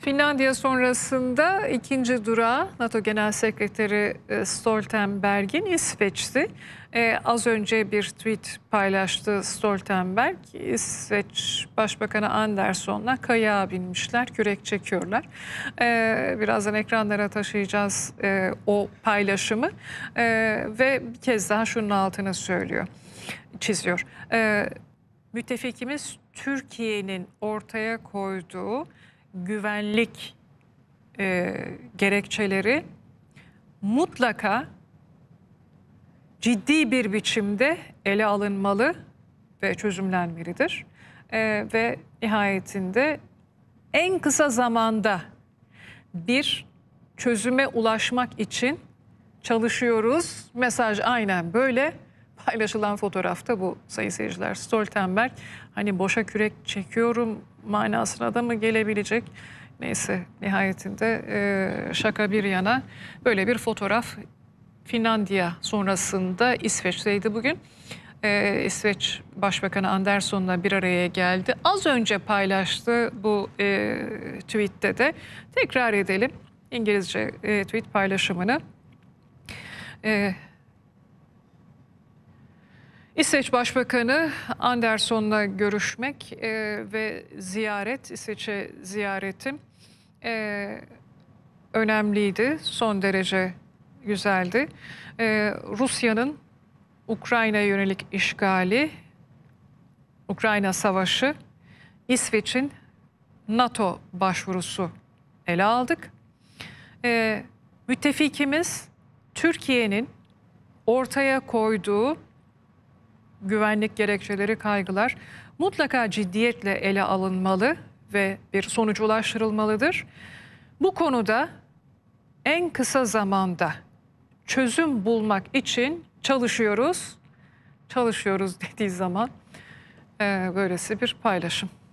Finlandiya sonrasında ikinci durağı NATO Genel Sekreteri e, Stoltenberg'in İsveç'ti. Ee, az önce bir tweet paylaştı Stoltenberg. İsveç Başbakanı Anderson'la kayağa binmişler, kürek çekiyorlar. Ee, birazdan ekranlara taşıyacağız e, o paylaşımı. E, ve bir kez daha şunun altına söylüyor, çiziyor. E, müttefikimiz Türkiye'nin ortaya koyduğu güvenlik e, gerekçeleri mutlaka ciddi bir biçimde ele alınmalı ve çözümlenmelidir. E, ve nihayetinde en kısa zamanda bir çözüme ulaşmak için çalışıyoruz. Mesaj aynen böyle paylaşılan fotoğrafta bu sayı seyirciler. Stoltenberg hani boşa kürek çekiyorum manasına da mı gelebilecek? Neyse nihayetinde e, şaka bir yana böyle bir fotoğraf Finlandiya sonrasında İsveç'teydi bugün. Ee, İsveç Başbakanı Anderson'la bir araya geldi. Az önce paylaştı bu e, tweette de. Tekrar edelim İngilizce e, tweet paylaşımını. E, İsveç Başbakanı Anderson'la görüşmek e, ve ziyaret, İsveç'e ziyaretim e, önemliydi. Son derece güzeldi. E, Rusya'nın Ukrayna'ya yönelik işgali, Ukrayna Savaşı, İsveç'in NATO başvurusu ele aldık. E, müttefikimiz Türkiye'nin ortaya koyduğu güvenlik gerekçeleri, kaygılar mutlaka ciddiyetle ele alınmalı ve bir sonuç ulaştırılmalıdır. Bu konuda en kısa zamanda çözüm bulmak için çalışıyoruz. Çalışıyoruz dediği zaman e, böylesi bir paylaşım.